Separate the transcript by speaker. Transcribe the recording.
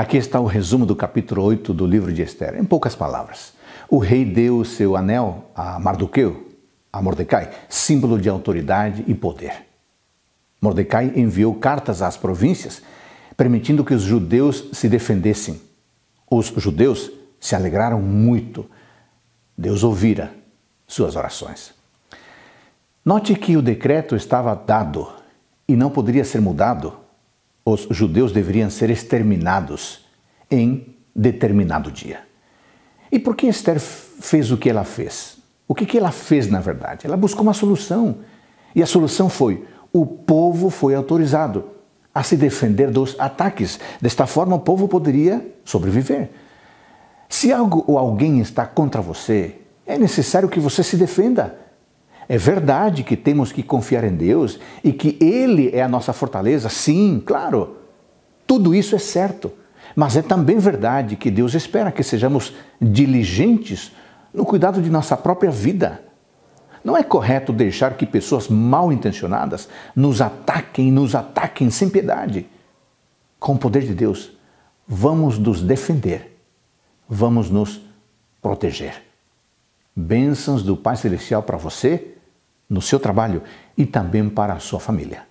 Speaker 1: Aqui está o resumo do capítulo 8 do livro de Esther, em poucas palavras. O rei deu seu anel a Mardoqueu, a Mordecai, símbolo de autoridade e poder. Mordecai enviou cartas às províncias, permitindo que os judeus se defendessem. Os judeus se alegraram muito. Deus ouvira suas orações. Note que o decreto estava dado e não poderia ser mudado os judeus deveriam ser exterminados em determinado dia. E por que Esther fez o que ela fez? O que, que ela fez, na verdade? Ela buscou uma solução. E a solução foi: o povo foi autorizado a se defender dos ataques. Desta forma, o povo poderia sobreviver. Se algo ou alguém está contra você, é necessário que você se defenda. É verdade que temos que confiar em Deus e que Ele é a nossa fortaleza, sim, claro. Tudo isso é certo. Mas é também verdade que Deus espera que sejamos diligentes no cuidado de nossa própria vida. Não é correto deixar que pessoas mal intencionadas nos ataquem, nos ataquem sem piedade. Com o poder de Deus, vamos nos defender, vamos nos proteger. Bênçãos do Pai Celestial para você no seu trabalho e também para a sua família.